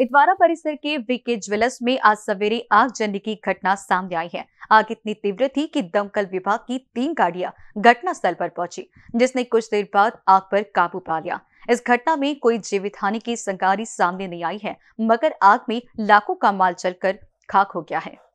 इतवारा परिसर के VK jewellers में आज सवेरे आगजनी की घटना सामने आई है आग इतनी तीव्र थी कि दमकल विभाग की तीन गाड़ियां घटनास्थल पर पहुंची जिसने कुछ देर बाद आग पर काबू पा लिया इस घटना में कोई जीवित हानि की संगारी सामने नहीं आई है मगर आग में लाखों का माल चलकर खाक हो गया है